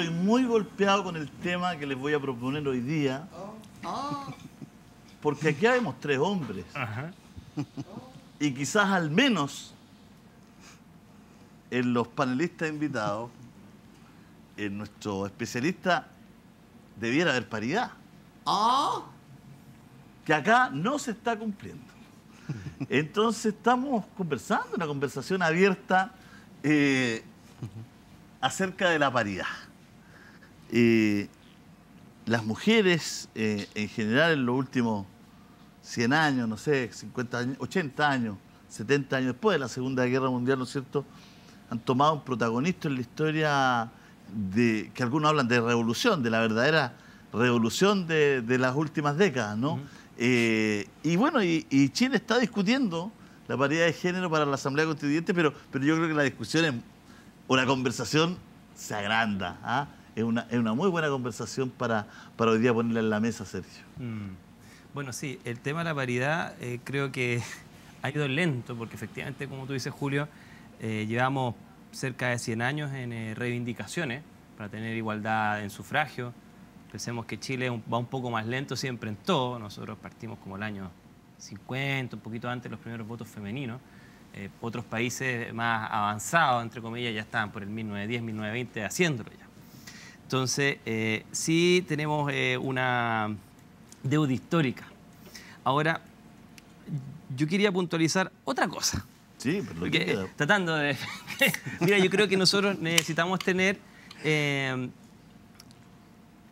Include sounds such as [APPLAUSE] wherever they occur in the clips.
estoy muy golpeado con el tema que les voy a proponer hoy día. Oh. Ah. Porque aquí habemos tres hombres. Y quizás al menos en los panelistas invitados, en nuestro especialista, debiera haber paridad. Ah. Que acá no se está cumpliendo. Entonces estamos conversando, una conversación abierta eh, acerca de la paridad las mujeres eh, en general en los últimos 100 años, no sé, 50 años, 80 años, 70 años después de la Segunda Guerra Mundial, ¿no es cierto?, han tomado un protagonista en la historia de, que algunos hablan de revolución, de la verdadera revolución de, las últimas décadas, ¿no? Eh, y bueno, y, Chile está discutiendo la paridad de género para la Asamblea Constituyente, pero, pero yo creo que la discusión o la conversación se agranda. ¿ah? es una, muy buena conversación para, para hoy día ponerla en la mesa, Sergio. Mm. Bueno, sí, el tema de la paridad eh, creo que [LAUGHS] ha ido lento, porque efectivamente, como tú dices, Julio, eh, llevamos cerca de 100 años en eh, reivindicaciones para tener igualdad en sufragio. Pensemos que Chile va un poco más lento siempre en todo. Nosotros partimos como el año 50, un poquito antes los primeros votos femeninos. otros países más avanzados, entre comillas, ya estaban por el 1910, 1920 haciéndolo ya. Entonces, eh, sí tenemos eh, una deuda histórica. Ahora, yo quería puntualizar otra cosa. Sí, pero lo que eh, Tratando de... [LAUGHS] Mira, yo creo que nosotros necesitamos tener eh,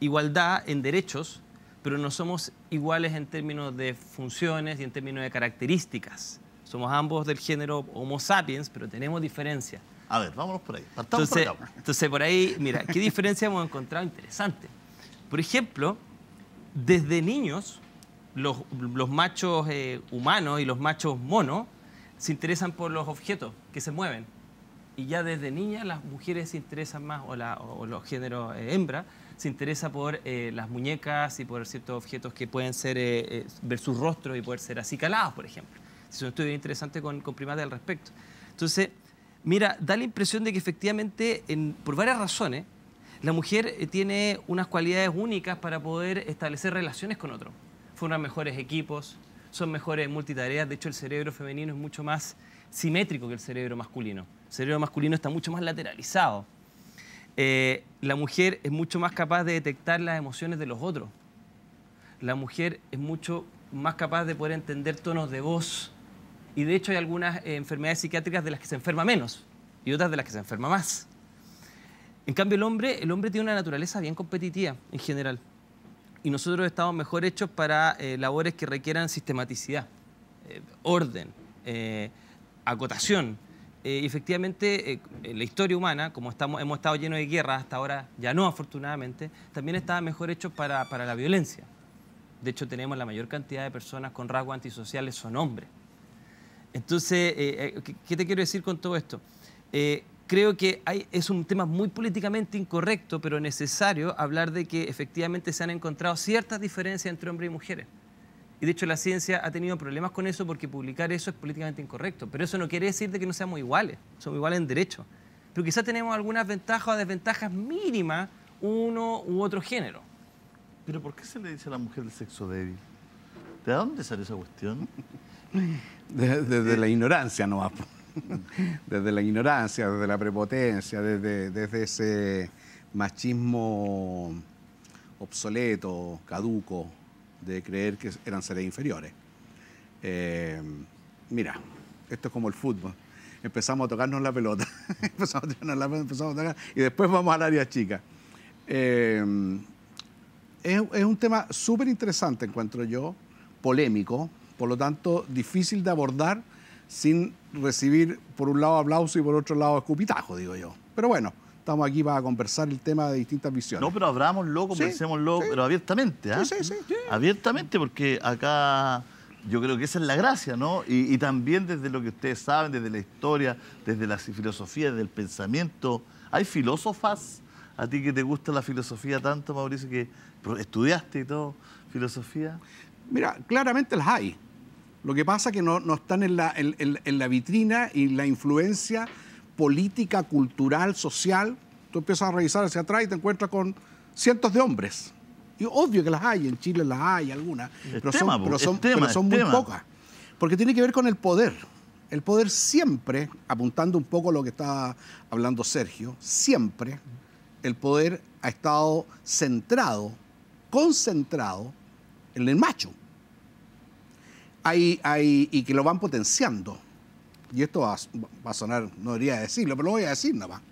igualdad en derechos, pero no somos iguales en términos de funciones y en términos de características. Somos ambos del género Homo sapiens, pero tenemos diferencias. A ver, vámonos por ahí. entonces, por entonces, por ahí, mira, ¿qué diferencia hemos encontrado interesante? Por ejemplo, desde niños, los, los machos eh, humanos y los machos monos se interesan por los objetos que se mueven. Y ya desde niñas las mujeres se interesan más, o, la, o los géneros eh, hembra, se interesa por eh, las muñecas y por ciertos objetos que pueden ser, ver sus rostros y poder ser acicalados, por ejemplo. Es un estudio interesante con, con primates al respecto. Entonces, Mira, da la impresión de que efectivamente, por varias razones, la mujer eh, tiene unas cualidades únicas para poder establecer relaciones con otro. Forman mejores equipos, son mejores multitareas. De hecho, el cerebro femenino es mucho más simétrico que el cerebro masculino. El cerebro masculino está mucho más lateralizado. Eh, la mujer es mucho más capaz de detectar las emociones de los otros. La mujer es mucho más capaz de poder entender tonos de voz, y de hecho hay algunas eh, enfermedades psiquiátricas de las que se enferma menos y otras de las que se enferma más. En cambio, el hombre, el hombre tiene una naturaleza bien competitiva en general. Y nosotros estamos mejor hechos para eh, labores que requieran sistematicidad, eh, orden, acotación. efectivamente, la historia humana, como estamos, hemos estado llenos de guerras hasta ahora, ya no afortunadamente, también está mejor hecho para, para la violencia. De hecho, tenemos la mayor cantidad de personas con rasgos antisociales son hombres. Entonces, eh, eh, ¿qué te quiero decir con todo esto? Eh, creo que hay, es un tema muy políticamente incorrecto, pero necesario hablar de que efectivamente se han encontrado ciertas diferencias entre hombres y mujeres. Y de hecho la ciencia ha tenido problemas con eso porque publicar eso es políticamente incorrecto. Pero eso no quiere decir de que no seamos iguales, somos iguales en derecho. Pero quizás tenemos algunas ventajas o desventajas mínimas uno u otro género. Pero ¿por qué se le dice a la mujer el sexo débil? ¿De dónde sale esa cuestión? [LAUGHS] [LAUGHS] Desde, la ignorancia no. [LAUGHS] Desde la ignorancia, desde la prepotencia, desde, desde ese machismo obsoleto, caduco, de creer que eran seres inferiores. Eh, mira, esto es como el fútbol. Empezamos a tocarnos la pelota, [LAUGHS] empezamos a tocar, y después vamos al área chica. Eh, es, es, un tema súper interesante, encuentro yo, polémico, por lo tanto difícil de abordar sin recibir por un lado aplauso y por otro lado escupitajo, digo yo. Pero bueno, estamos aquí para conversar el tema de distintas visiones. No, pero hablámoslo, conversémoslo, pero abiertamente. ¿ah? Sí, sí, sí, Abiertamente, porque acá yo creo que esa es la gracia, ¿no? Y, también desde lo que ustedes saben, desde la historia, desde la filosofía, desde el pensamiento. Hay filósofas, a ti que te gusta la filosofía tanto, Mauricio, que estudiaste y todo, filosofía. Mira, claramente las hay. Lo que pasa es que no, están en la, en, la vitrina y la influencia política, cultural, social. Tú empiezas a revisar hacia atrás y te encuentras con cientos de hombres. Y obvio que las hay, en Chile las hay algunas, pero, son, pero, son, muy pocas. Porque tiene que ver con el poder. El poder siempre, apuntando un poco a lo que estaba hablando Sergio, siempre el poder ha estado centrado, concentrado en el macho hay, hay, y que lo van potenciando. Y esto va, a sonar, no debería decirlo, pero lo voy a decir nada más.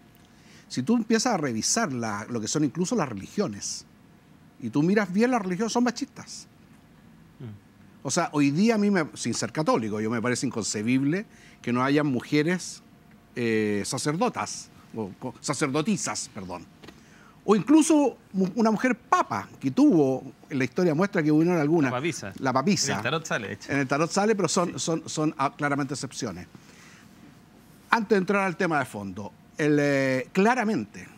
Si tú empiezas a revisar la, lo que son incluso las religiones, y tú miras bien las religiones, son machistas. Mm. O sea, hoy día a mí, sin ser católico, yo me parece inconcebible que no haya mujeres eh, sacerdotas, o sacerdotisas, perdón o incluso una mujer papa que tuvo, en la historia muestra que hubo alguna. La papisa. La papisa. En el tarot sale, hecho. En el tarot sale, pero son, son, son, ah, claramente excepciones. Antes de entrar al tema de fondo, el, eh, claramente,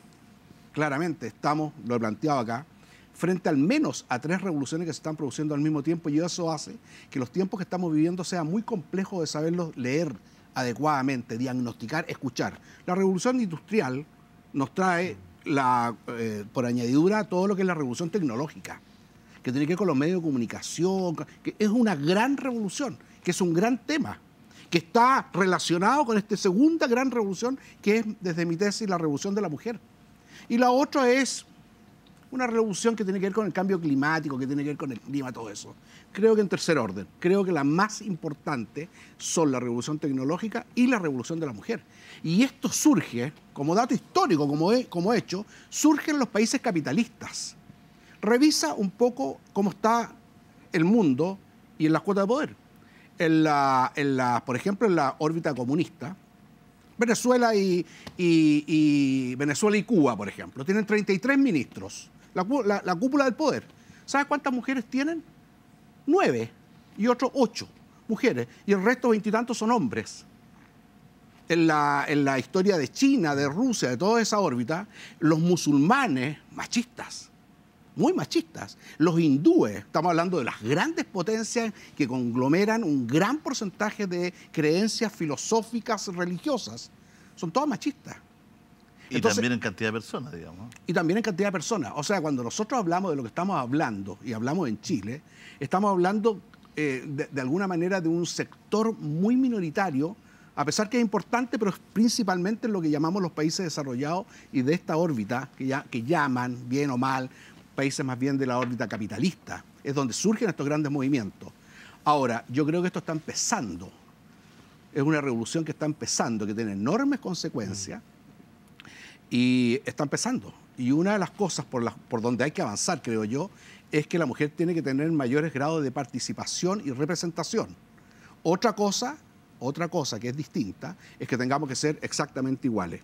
claramente estamos, lo he planteado acá, frente al menos a tres revoluciones que se están produciendo al mismo tiempo y eso hace que los tiempos que estamos viviendo sea muy complejo de saberlos leer adecuadamente, diagnosticar, escuchar. La revolución industrial nos trae la, eh, por añadidura todo lo que es la revolución tecnológica, que tiene que ver con los medios de comunicación, que es una gran revolución, que es un gran tema, que está relacionado con esta segunda gran revolución, que es desde mi tesis la revolución de la mujer. Y la otra es una revolución que tiene que ver con el cambio climático, que tiene que ver con el clima, todo eso. Creo que en tercer orden, creo que la más importante son la revolución tecnológica y la revolución de la mujer. Y esto surge, como dato histórico, como, como hecho, surge en los países capitalistas. Revisa un poco cómo está el mundo y en las cuotas de poder. En la, en la, por ejemplo, en la órbita comunista, Venezuela y, Venezuela y Cuba, por ejemplo, tienen 33 ministros la, cúpula del poder. ¿Sabes cuántas mujeres tienen? Nueve y otros ocho mujeres. Y el resto veintitantos son hombres. En la, en la, historia de China, de Rusia, de toda esa órbita, los musulmanes machistas, muy machistas, los hindúes, estamos hablando de las grandes potencias que conglomeran un gran porcentaje de creencias filosóficas religiosas, son todas machistas. Y también en cantidad de personas, digamos. Y también en cantidad de personas. O sea, cuando nosotros hablamos de lo que estamos hablando, y hablamos en Chile, estamos hablando eh, de, alguna manera de un sector muy minoritario, a pesar que es importante, pero es principalmente en lo que llamamos los países desarrollados y de esta órbita, que, ya, que llaman, bien o mal, países más bien de la órbita capitalista. Es donde surgen estos grandes movimientos. Ahora, yo creo que esto está empezando. Es una revolución que está empezando, que tiene enormes consecuencias y está empezando. Y una de las cosas por, por donde hay que avanzar, creo yo, es que la mujer tiene que tener mayores grados de participación y representación. Otra cosa, otra cosa que es distinta, es que tengamos que ser exactamente iguales.